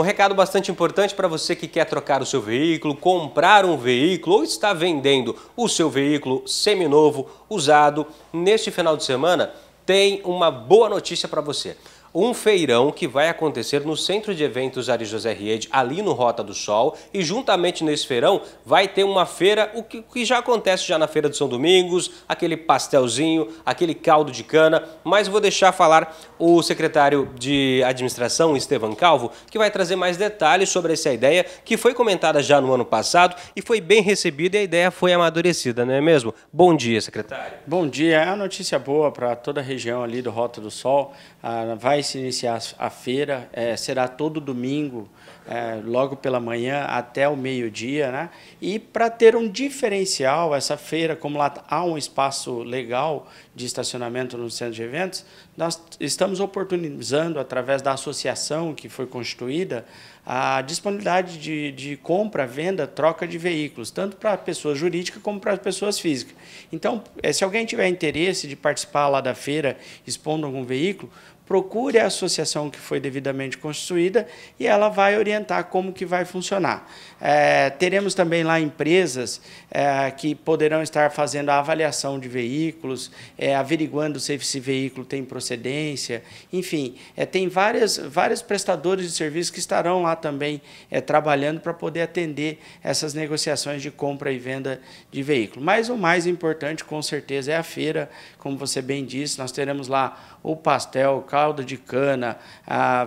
Um recado bastante importante para você que quer trocar o seu veículo, comprar um veículo ou está vendendo o seu veículo seminovo, usado, neste final de semana tem uma boa notícia para você um feirão que vai acontecer no Centro de Eventos Ari José Ried ali no Rota do Sol, e juntamente nesse feirão vai ter uma feira, o que, que já acontece já na Feira de São Domingos, aquele pastelzinho, aquele caldo de cana, mas vou deixar falar o secretário de Administração, Estevam Calvo, que vai trazer mais detalhes sobre essa ideia que foi comentada já no ano passado e foi bem recebida e a ideia foi amadurecida, não é mesmo? Bom dia, secretário. Bom dia, é uma notícia boa para toda a região ali do Rota do Sol, ah, vai vai se iniciar a feira, é, será todo domingo, é, logo pela manhã até o meio-dia, né? E para ter um diferencial, essa feira, como lá há um espaço legal de estacionamento no centro de eventos, nós estamos oportunizando, através da associação que foi constituída, a disponibilidade de, de compra, venda, troca de veículos, tanto para pessoas jurídicas como para pessoas físicas. Então, eh, se alguém tiver interesse de participar lá da feira expondo algum veículo, procure a associação que foi devidamente constituída e ela vai orientar como que vai funcionar. É, teremos também lá empresas é, que poderão estar fazendo a avaliação de veículos, é, averiguando se esse veículo tem procedência, enfim, é, tem várias, vários prestadores de serviço que estarão lá também é, trabalhando para poder atender essas negociações de compra e venda de veículo. Mas o mais importante, com certeza, é a feira, como você bem disse, nós teremos lá o pastel, o caldo de cana,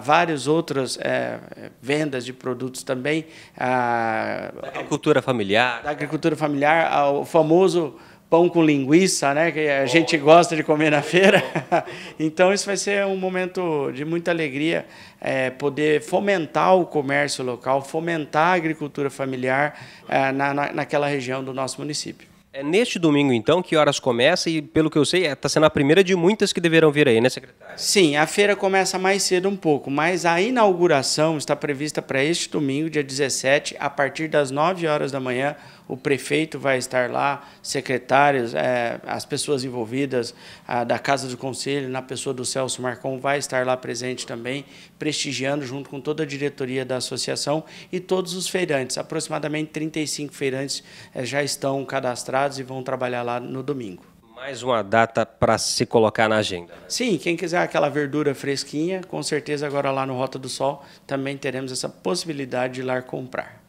várias outras é, vendas de produtos também. da agricultura familiar. Da agricultura familiar, o famoso pão com linguiça, né, que a gente gosta de comer na feira. então isso vai ser um momento de muita alegria, é, poder fomentar o comércio local, fomentar a agricultura familiar é, na, naquela região do nosso município. É neste domingo, então, que horas começa e, pelo que eu sei, está é, sendo a primeira de muitas que deverão vir aí, né, secretário? Sim, a feira começa mais cedo um pouco, mas a inauguração está prevista para este domingo, dia 17, a partir das 9 horas da manhã. O prefeito vai estar lá, secretários, é, as pessoas envolvidas a, da Casa do Conselho, na pessoa do Celso Marcon, vai estar lá presente também, prestigiando junto com toda a diretoria da associação e todos os feirantes. Aproximadamente 35 feirantes é, já estão cadastrados convidados e vão trabalhar lá no domingo. Mais uma data para se colocar na agenda. Né? Sim, quem quiser aquela verdura fresquinha, com certeza agora lá no Rota do Sol também teremos essa possibilidade de ir lá comprar.